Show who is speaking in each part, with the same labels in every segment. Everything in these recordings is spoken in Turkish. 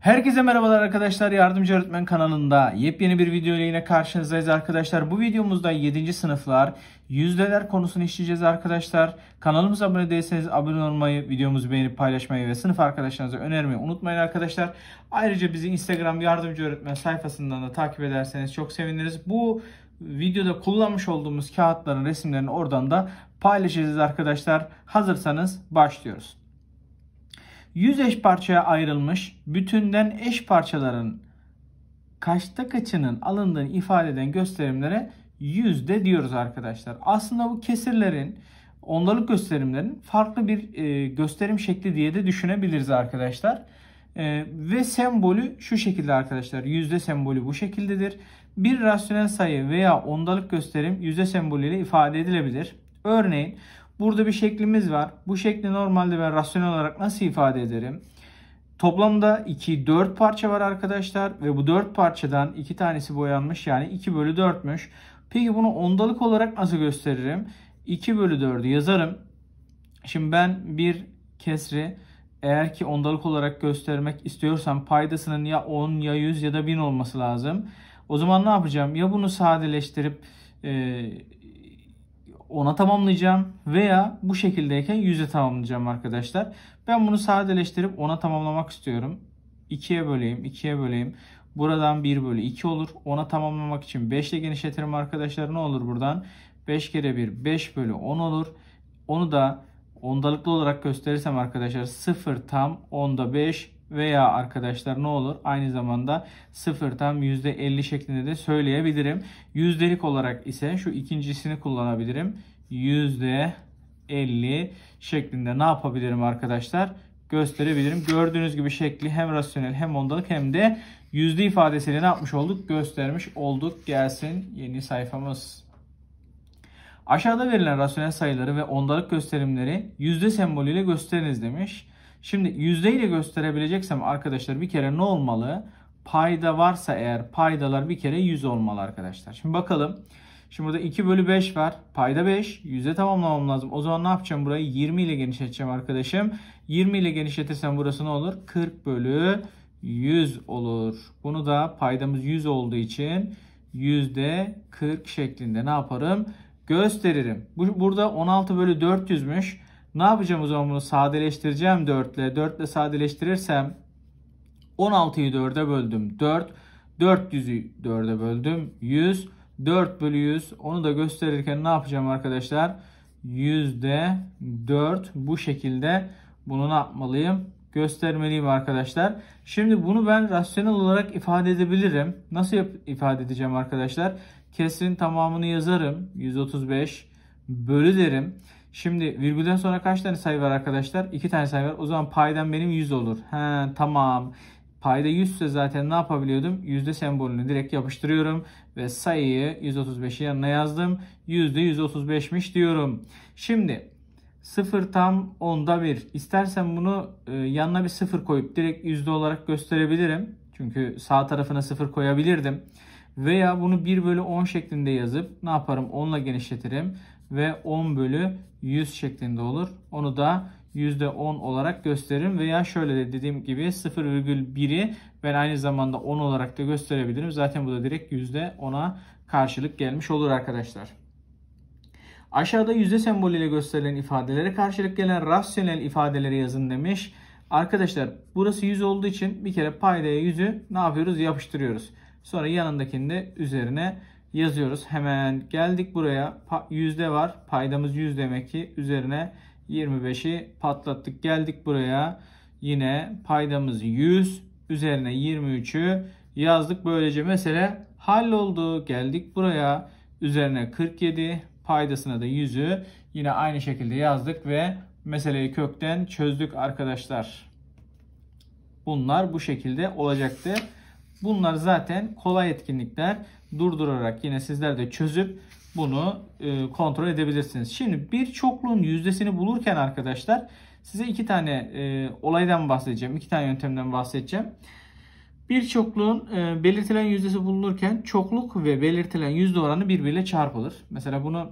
Speaker 1: Herkese merhabalar arkadaşlar. Yardımcı Öğretmen kanalında yepyeni bir video ile yine karşınızdayız arkadaşlar. Bu videomuzda 7. sınıflar yüzdeler konusunu işleyeceğiz arkadaşlar. Kanalımıza abone değilseniz abone olmayı, videomuzu beğenip paylaşmayı ve sınıf arkadaşlarınıza önermeyi unutmayın arkadaşlar. Ayrıca bizi Instagram Yardımcı Öğretmen sayfasından da takip ederseniz çok seviniriz. Bu videoda kullanmış olduğumuz kağıtların resimlerini oradan da paylaşacağız arkadaşlar. Hazırsanız başlıyoruz. 100 eş parçaya ayrılmış bütünden eş parçaların kaçta kaçının alındığını ifade eden gösterimlere yüzde diyoruz arkadaşlar. Aslında bu kesirlerin ondalık gösterimlerin farklı bir e, gösterim şekli diye de düşünebiliriz arkadaşlar. E, ve sembolü şu şekilde arkadaşlar. Yüzde sembolü bu şekildedir. Bir rasyonel sayı veya ondalık gösterim yüzde sembolüyle ifade edilebilir. Örneğin Burada bir şeklimiz var. Bu şekli normalde ben rasyonel olarak nasıl ifade ederim? Toplamda 2, 4 parça var arkadaşlar. Ve bu 4 parçadan 2 tanesi boyanmış. Yani 2 bölü 4'müş. Peki bunu ondalık olarak nasıl gösteririm? 2 bölü 4'ü yazarım. Şimdi ben bir kesri eğer ki ondalık olarak göstermek istiyorsam paydasının ya 10 ya 100 ya da 1000 olması lazım. O zaman ne yapacağım? Ya bunu sadeleştirip e, ona tamamlayacağım veya bu şekildeyken 100'e tamamlayacağım arkadaşlar. Ben bunu sadeleştirip ona tamamlamak istiyorum. 2'ye böleyim, 2'ye böleyim. Buradan 1 bölü 2 olur. Ona tamamlamak için 5 ile genişletirim arkadaşlar. Ne olur buradan? 5 kere 1 5 bölü 10 olur. Onu da ondalıklı olarak gösterirsem arkadaşlar 0 tam onda 5 veya arkadaşlar ne olur? Aynı zamanda 0 tam %50 şeklinde de söyleyebilirim. Yüzdelik olarak ise şu ikincisini kullanabilirim. yüzde %50 şeklinde ne yapabilirim arkadaşlar? Gösterebilirim. Gördüğünüz gibi şekli hem rasyonel hem ondalık hem de yüzde ifadesiyle ne yapmış olduk? Göstermiş olduk. Gelsin yeni sayfamız. Aşağıda verilen rasyonel sayıları ve ondalık gösterimleri yüzde sembolüyle gösteriniz demiş. Şimdi yüzdeyle gösterebileceksem arkadaşlar bir kere ne olmalı? Payda varsa eğer paydalar bir kere 100 olmalı arkadaşlar. Şimdi bakalım. Şimdi burada 2 bölü 5 var. Payda 5. Yüzde tamamlamam lazım. O zaman ne yapacağım burayı? 20 ile genişleteceğim arkadaşım. 20 ile genişletirsem burası ne olur? 40 bölü 100 olur. Bunu da paydamız 100 olduğu için yüzde %40 şeklinde ne yaparım? Gösteririm. Bu, burada 16 bölü 400'müş. Ne yapacağım o zaman bunu sadeleştireceğim 4 ile. 4 ile sadeleştirirsem 16'yı 4'e böldüm. 4. 400'ü 4'e böldüm. 100. 4 bölü 100. Onu da gösterirken ne yapacağım arkadaşlar? %4 bu şekilde bunu ne yapmalıyım? Göstermeliyim arkadaşlar. Şimdi bunu ben rasyonel olarak ifade edebilirim. Nasıl ifade edeceğim arkadaşlar? kesrin tamamını yazarım. 135 bölü derim. Şimdi virgülden sonra kaç tane sayı var arkadaşlar? 2 tane sayı var. O zaman paydan benim 100 olur. He tamam. Payda 100 ise zaten ne yapabiliyordum? Yüzde sembolünü direkt yapıştırıyorum ve sayıyı 135'i yanına yazdım. Yüzde 135'miş diyorum. Şimdi 0 tam onda 1. İstersen bunu e, yanına bir 0 koyup direkt yüzde olarak gösterebilirim. Çünkü sağ tarafına 0 koyabilirdim. Veya bunu 1 bölü 10 şeklinde yazıp ne yaparım? 10 ile genişletirim ve 10 bölü 100 şeklinde olur. Onu da %10 olarak gösteririm veya şöyle de dediğim gibi 0,1'i ben aynı zamanda 10 olarak da gösterebilirim. Zaten bu da direkt %10'a karşılık gelmiş olur arkadaşlar. Aşağıda yüzde sembolüyle gösterilen ifadelere karşılık gelen rasyonel ifadeleri yazın demiş. Arkadaşlar burası 100 olduğu için bir kere paydaya 100'ü ne yapıyoruz? Yapıştırıyoruz. Sonra yanındakini de üzerine yazıyoruz. Hemen geldik buraya. Yüzde var. Paydamız 100 demek ki üzerine 25'i patlattık. Geldik buraya. Yine paydamız 100 üzerine 23'ü yazdık. Böylece mesele halloldu. Geldik buraya. Üzerine 47 paydasına da 100'ü yine aynı şekilde yazdık ve meseleyi kökten çözdük arkadaşlar. Bunlar bu şekilde olacaktı. Bunlar zaten kolay etkinlikler. Durdurarak yine sizler de çözüp bunu e, kontrol edebilirsiniz. Şimdi bir çokluğun yüzdesini bulurken arkadaşlar size iki tane e, olaydan bahsedeceğim. iki tane yöntemden bahsedeceğim. Bir çokluğun e, belirtilen yüzdesi bulunurken çokluk ve belirtilen yüzde oranı birbiriyle çarpılır. Mesela bunu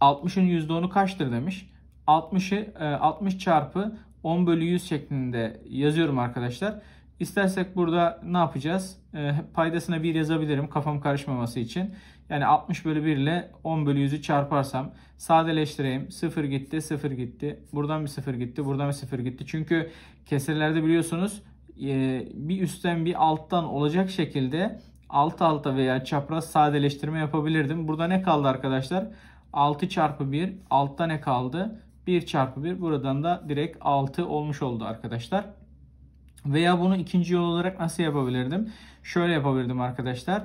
Speaker 1: 60'ın yüzde onu kaçtır demiş. 60'ı e, 60 çarpı 10 bölü 100 şeklinde yazıyorum arkadaşlar. İstersek burada ne yapacağız? E, paydasına 1 yazabilirim kafam karışmaması için. Yani 60 bölü 1 ile 10 bölü 100'ü çarparsam sadeleştireyim. 0 gitti, 0 gitti. Buradan bir 0 gitti, buradan bir 0 gitti. Çünkü kesirlerde biliyorsunuz e, bir üstten bir alttan olacak şekilde alt alta veya çapraz sadeleştirme yapabilirdim. Burada ne kaldı arkadaşlar? 6 çarpı 1. Altta ne kaldı? 1 çarpı 1. Buradan da direkt 6 olmuş oldu arkadaşlar. Veya bunu ikinci yol olarak nasıl yapabilirdim? Şöyle yapabilirdim arkadaşlar.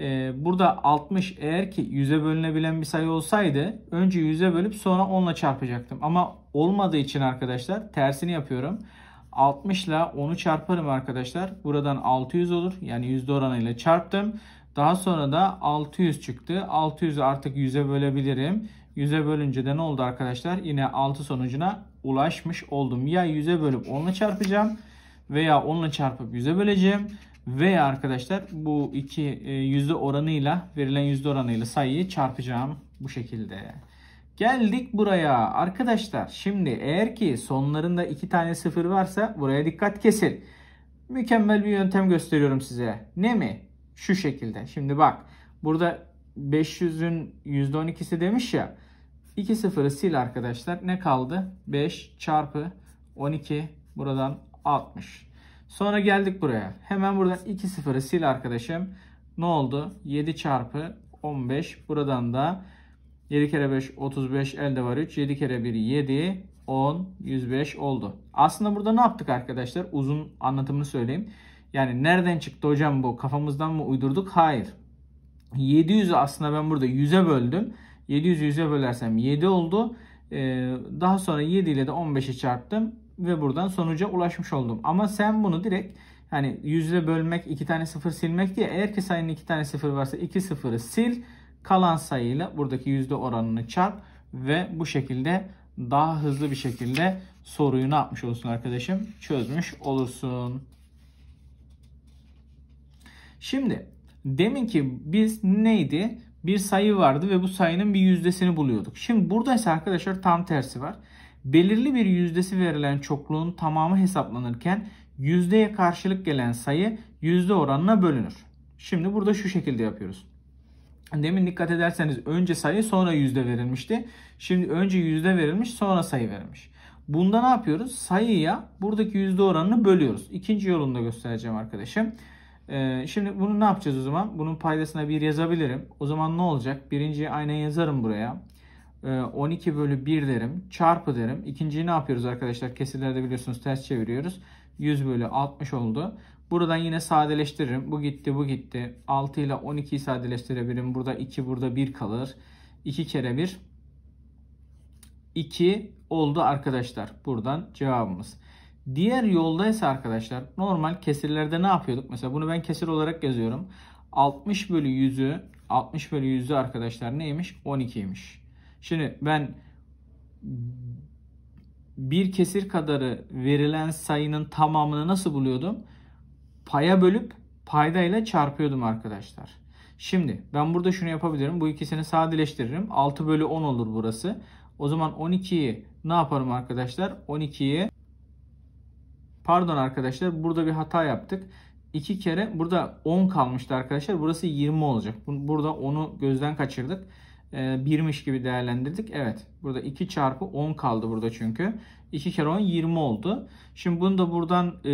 Speaker 1: Ee, burada 60 eğer ki 100'e bölünebilen bir sayı olsaydı önce 100'e bölüp sonra 10 ile çarpacaktım. Ama olmadığı için arkadaşlar tersini yapıyorum. 60 ile 10'u çarparım arkadaşlar. Buradan 600 olur. Yani yüzde oranıyla çarptım. Daha sonra da 600 çıktı. 600'ü artık 100'e bölebilirim. 100'e bölünce de ne oldu arkadaşlar? Yine 6 sonucuna ulaşmış oldum. Ya 100'e bölüp 10'la çarpacağım veya 10 çarpıp 100'e böleceğim. Veya arkadaşlar bu iki e, yüzde oranıyla verilen yüzde oranıyla sayıyı çarpacağım bu şekilde. Geldik buraya arkadaşlar. Şimdi eğer ki sonlarında iki tane sıfır varsa buraya dikkat kesin. Mükemmel bir yöntem gösteriyorum size. Ne mi? Şu şekilde. Şimdi bak burada 500'ün %12'si demiş ya. 2 sıfırı sil arkadaşlar. Ne kaldı? 5 çarpı 12 buradan 60. Sonra geldik buraya. Hemen buradan 2 sıfırı sil arkadaşım. Ne oldu? 7 çarpı 15. Buradan da 7 kere 5 35 elde var 3. 7 kere 1 7 10 105 oldu. Aslında burada ne yaptık arkadaşlar? Uzun anlatımını söyleyeyim. Yani nereden çıktı hocam bu? Kafamızdan mı uydurduk? Hayır. 700'ü aslında ben burada 100'e böldüm. 700'ü 100'e bölersem 7 oldu. Ee, daha sonra 7 ile de 15'i çarptım ve buradan sonuca ulaşmış oldum. Ama sen bunu direkt hani yüzle bölmek, iki tane sıfır silmek diye eğer ki sayının iki tane sıfır varsa iki sıfırı sil. Kalan sayıyla buradaki yüzde oranını çarp ve bu şekilde daha hızlı bir şekilde soruyu ne yapmış olursun arkadaşım? Çözmüş olursun. Şimdi demin ki biz neydi? Bir sayı vardı ve bu sayının bir yüzdesini buluyorduk. Şimdi buradaysa arkadaşlar tam tersi var belirli bir yüzdesi verilen çokluğun tamamı hesaplanırken yüzdeye karşılık gelen sayı yüzde oranına bölünür. Şimdi burada şu şekilde yapıyoruz. Demin dikkat ederseniz önce sayı sonra yüzde verilmişti. Şimdi önce yüzde verilmiş sonra sayı verilmiş. Bunda ne yapıyoruz? Sayıya buradaki yüzde oranını bölüyoruz. İkinci yolunu da göstereceğim arkadaşım. Ee, şimdi bunu ne yapacağız o zaman? Bunun paydasına bir yazabilirim. O zaman ne olacak? Birinciyi aynen yazarım buraya. 12 ee, bölü 1 derim. Çarpı derim. İkinciyi ne yapıyoruz arkadaşlar? Kesirlerde biliyorsunuz ters çeviriyoruz. 100 bölü 60 oldu. Buradan yine sadeleştiririm. Bu gitti bu gitti. 6 ile 12'yi sadeleştirebilirim. Burada 2 burada 1 kalır. 2 kere 1 2 oldu arkadaşlar. Buradan cevabımız. Diğer yoldaysa arkadaşlar normal kesirlerde ne yapıyorduk? Mesela bunu ben kesir olarak yazıyorum. 60 bölü 100'ü 60 bölü 100'ü arkadaşlar neymiş? 12'ymiş. Şimdi ben bir kesir kadarı verilen sayının tamamını nasıl buluyordum? Paya bölüp paydayla çarpıyordum arkadaşlar. Şimdi ben burada şunu yapabilirim. Bu ikisini sadeleştiririm. 6 bölü 10 olur burası. O zaman 12'yi ne yaparım arkadaşlar? 12'yi pardon arkadaşlar burada bir hata yaptık. 2 kere burada 10 kalmıştı arkadaşlar. Burası 20 olacak. Burada 10'u gözden kaçırdık. 1'miş ee, gibi değerlendirdik. Evet. Burada 2 çarpı 10 kaldı burada çünkü. 2 kere 10 20 oldu. Şimdi bunu da buradan e,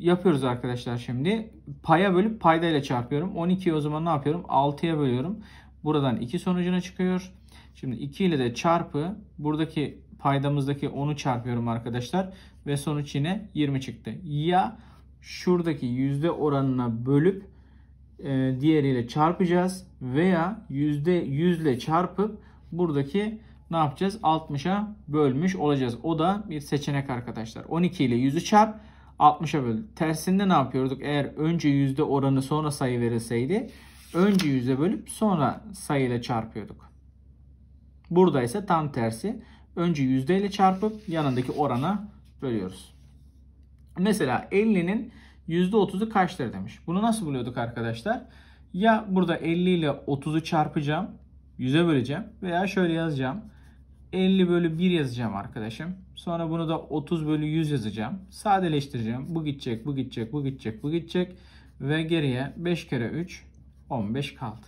Speaker 1: yapıyoruz arkadaşlar şimdi. Paya bölüp paydayla çarpıyorum. 12'yi o zaman ne yapıyorum? 6'ya bölüyorum. Buradan 2 sonucuna çıkıyor. Şimdi 2 ile de çarpı buradaki paydamızdaki 10'u çarpıyorum arkadaşlar. Ve sonuç yine 20 çıktı. Ya şuradaki yüzde oranına bölüp e, diğeriyle çarpacağız veya yüzde yüzle çarpıp buradaki ne yapacağız? 60'a bölmüş olacağız. O da bir seçenek arkadaşlar. 12 ile yüzü çarp 60'a böl. Tersinde ne yapıyorduk? Eğer önce yüzde oranı sonra sayı verilseydi önce yüze bölüp sonra sayıyla çarpıyorduk. Burada ise tam tersi. Önce yüzde ile çarpıp yanındaki orana bölüyoruz. Mesela 50'nin %30'u kaçtır demiş. Bunu nasıl buluyorduk arkadaşlar? Ya burada 50 ile 30'u çarpacağım. 100'e böleceğim. Veya şöyle yazacağım. 50 bölü 1 yazacağım arkadaşım. Sonra bunu da 30 bölü 100 yazacağım. Sadeleştireceğim. Bu gidecek, bu gidecek, bu gidecek, bu gidecek. Ve geriye 5 kere 3, 15 kaldı.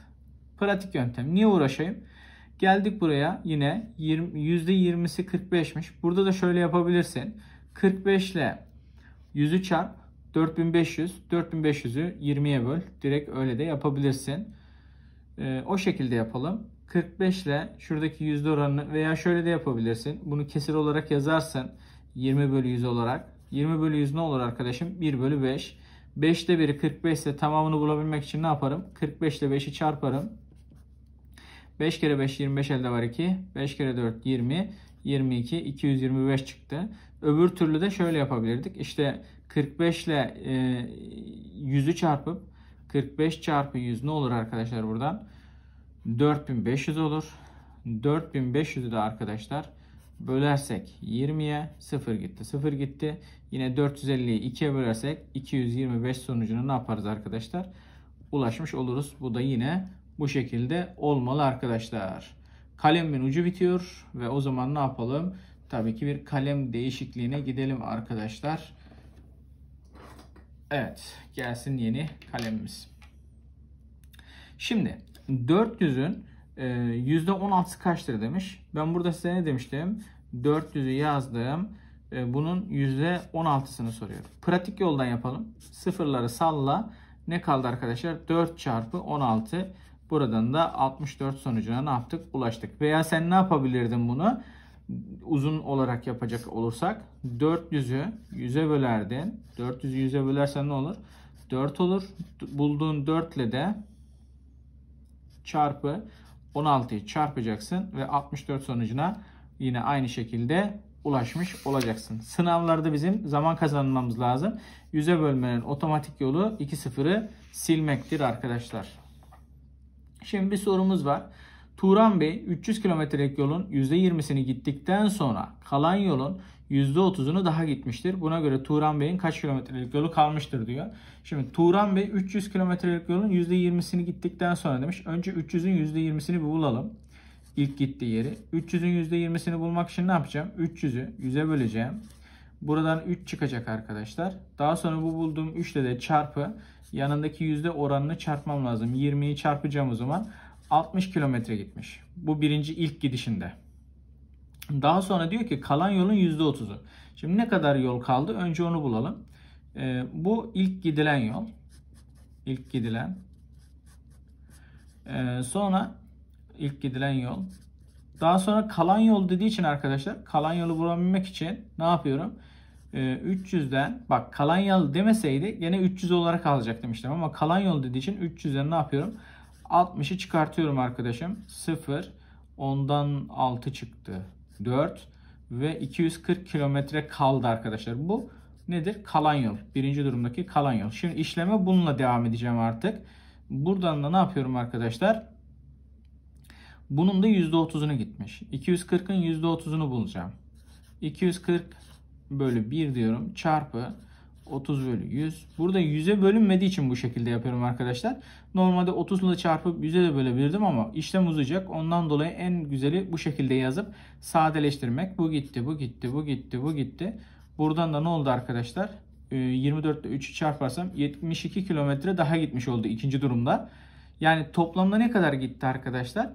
Speaker 1: Pratik yöntem. Niye uğraşayım? Geldik buraya yine 20, %20'si 45'miş. Burada da şöyle yapabilirsin. 45 ile 100'ü çarp. 4500, 4500'ü 20'ye böl. Direkt öyle de yapabilirsin. Ee, o şekilde yapalım. 45 ile şuradaki yüzde oranını veya şöyle de yapabilirsin. Bunu kesir olarak yazarsın. 20 bölü 100 olarak. 20 bölü 100 ne olur arkadaşım? 1 bölü 5. 5'te 1'i 45 ise tamamını bulabilmek için ne yaparım? 45 ile 5'i çarparım. 5 kere 5 25 elde var 2. 5 kere 4 20. 22. 225 çıktı. Öbür türlü de şöyle yapabilirdik. İşte 45 ile e, 100'ü çarpıp 45 çarpı 100 ne olur arkadaşlar buradan? 4500 olur. 4500'ü de arkadaşlar bölersek 20'ye 0 gitti 0 gitti. Yine 450'yi 2'ye bölersek 225 sonucunu ne yaparız arkadaşlar? Ulaşmış oluruz. Bu da yine bu şekilde olmalı arkadaşlar. Kalemin ucu bitiyor ve o zaman ne yapalım? Tabii ki bir kalem değişikliğine gidelim arkadaşlar. Evet gelsin yeni kalemimiz. Şimdi 400'ün e, %16'sı kaçtır demiş. Ben burada size ne demiştim? 400'ü yazdım. E, bunun %16'sını soruyorum. Pratik yoldan yapalım. Sıfırları salla. Ne kaldı arkadaşlar? 4 çarpı 16. Buradan da 64 sonucuna ne yaptık? Ulaştık. Veya sen ne yapabilirdin bunu? uzun olarak yapacak olursak 400'ü 100'e bölerdin. 400'ü 100'e bölersen ne olur? 4 olur. Bulduğun 4 ile de çarpı 16'yı çarpacaksın ve 64 sonucuna yine aynı şekilde ulaşmış olacaksın. Sınavlarda bizim zaman kazanmamız lazım. 100'e bölmenin otomatik yolu 2 sıfırı silmektir arkadaşlar. Şimdi bir sorumuz var. Turan Bey 300 kilometrelik yolun %20'sini gittikten sonra kalan yolun %30'unu daha gitmiştir. Buna göre Turan Bey'in kaç kilometrelik yolu kalmıştır diyor. Şimdi Turan Bey 300 kilometrelik yolun %20'sini gittikten sonra demiş. Önce 300'ün %20'sini bir bulalım. İlk gittiği yeri. 300'ün %20'sini bulmak için ne yapacağım? 300'ü 100'e böleceğim. Buradan 3 çıkacak arkadaşlar. Daha sonra bu bulduğum 3 ile de çarpı yanındaki yüzde oranını çarpmam lazım. 20'yi çarpacağım o zaman. 60 kilometre gitmiş. Bu birinci ilk gidişinde. Daha sonra diyor ki kalan yolun %30'u. Şimdi ne kadar yol kaldı? Önce onu bulalım. E, bu ilk gidilen yol. İlk gidilen. E, sonra ilk gidilen yol. Daha sonra kalan yol dediği için arkadaşlar kalan yolu bulabilmek için ne yapıyorum? E, ee, 300'den bak kalan yol demeseydi gene 300 olarak alacaktım işte ama kalan yol dediği için 300'den ne yapıyorum? 60'ı çıkartıyorum arkadaşım. 0, 10'dan 6 çıktı. 4 ve 240 kilometre kaldı arkadaşlar. Bu nedir? Kalan yol. Birinci durumdaki kalan yol. Şimdi işleme bununla devam edeceğim artık. Buradan da ne yapıyorum arkadaşlar? Bunun da %30'unu gitmiş. 240'ın %30'unu bulacağım. 240 bölü 1 diyorum çarpı 30 bölü 100. Burada 100'e bölünmediği için bu şekilde yapıyorum arkadaşlar. Normalde 30 ile çarpıp 100'e de bölebilirdim ama işlem uzayacak. Ondan dolayı en güzeli bu şekilde yazıp sadeleştirmek. Bu gitti, bu gitti, bu gitti, bu gitti. Buradan da ne oldu arkadaşlar? 24 ile 3'ü çarparsam 72 kilometre daha gitmiş oldu ikinci durumda. Yani toplamda ne kadar gitti arkadaşlar?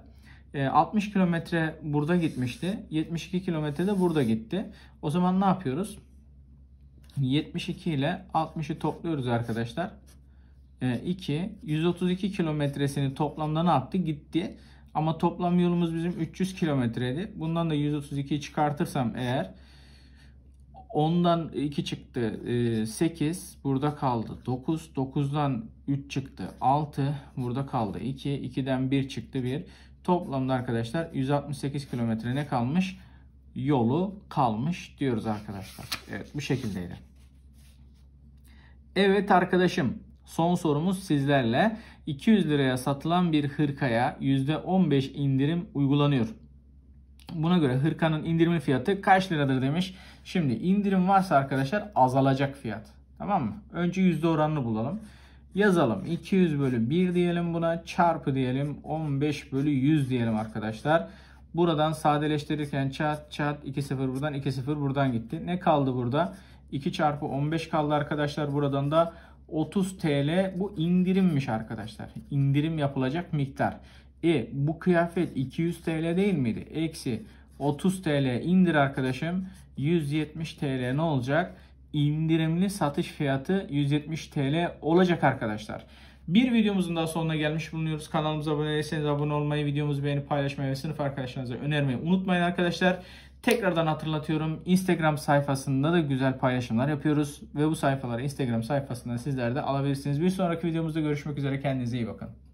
Speaker 1: 60 ee, kilometre burada gitmişti. 72 kilometre de burada gitti. O zaman ne yapıyoruz? 72 ile 60'ı topluyoruz arkadaşlar. 2 ee, 132 kilometresini toplamda ne yaptı? Gitti. Ama toplam yolumuz bizim 300 kilometredi. Bundan da 132'yi çıkartırsam eğer 10'dan 2 çıktı 8 ee, burada kaldı 9 9'dan 3 çıktı 6 burada kaldı 2 2'den 1 çıktı 1 toplamda arkadaşlar 168 kilometre ne kalmış yolu kalmış diyoruz arkadaşlar. Evet bu şekildeydi. Evet arkadaşım son sorumuz sizlerle. 200 liraya satılan bir hırkaya %15 indirim uygulanıyor. Buna göre hırkanın indirim fiyatı kaç liradır demiş. Şimdi indirim varsa arkadaşlar azalacak fiyat. Tamam mı? Önce yüzde oranını bulalım. Yazalım. 200 bölü 1 diyelim buna. Çarpı diyelim. 15 bölü 100 diyelim arkadaşlar. Buradan sadeleştirirken çat çat 2 0 buradan 2 0 buradan gitti. Ne kaldı burada? 2 çarpı 15 kaldı arkadaşlar. Buradan da 30 TL bu indirimmiş arkadaşlar. İndirim yapılacak miktar. E bu kıyafet 200 TL değil miydi? Eksi 30 TL indir arkadaşım. 170 TL ne olacak? İndirimli satış fiyatı 170 TL olacak arkadaşlar. Bir videomuzun daha sonuna gelmiş bulunuyoruz. Kanalımıza abone değilseniz abone olmayı, videomuzu beğenip paylaşmayı ve sınıf arkadaşlarınıza önermeyi unutmayın arkadaşlar. Tekrardan hatırlatıyorum. Instagram sayfasında da güzel paylaşımlar yapıyoruz. Ve bu sayfaları Instagram sayfasından sizler de alabilirsiniz. Bir sonraki videomuzda görüşmek üzere. Kendinize iyi bakın.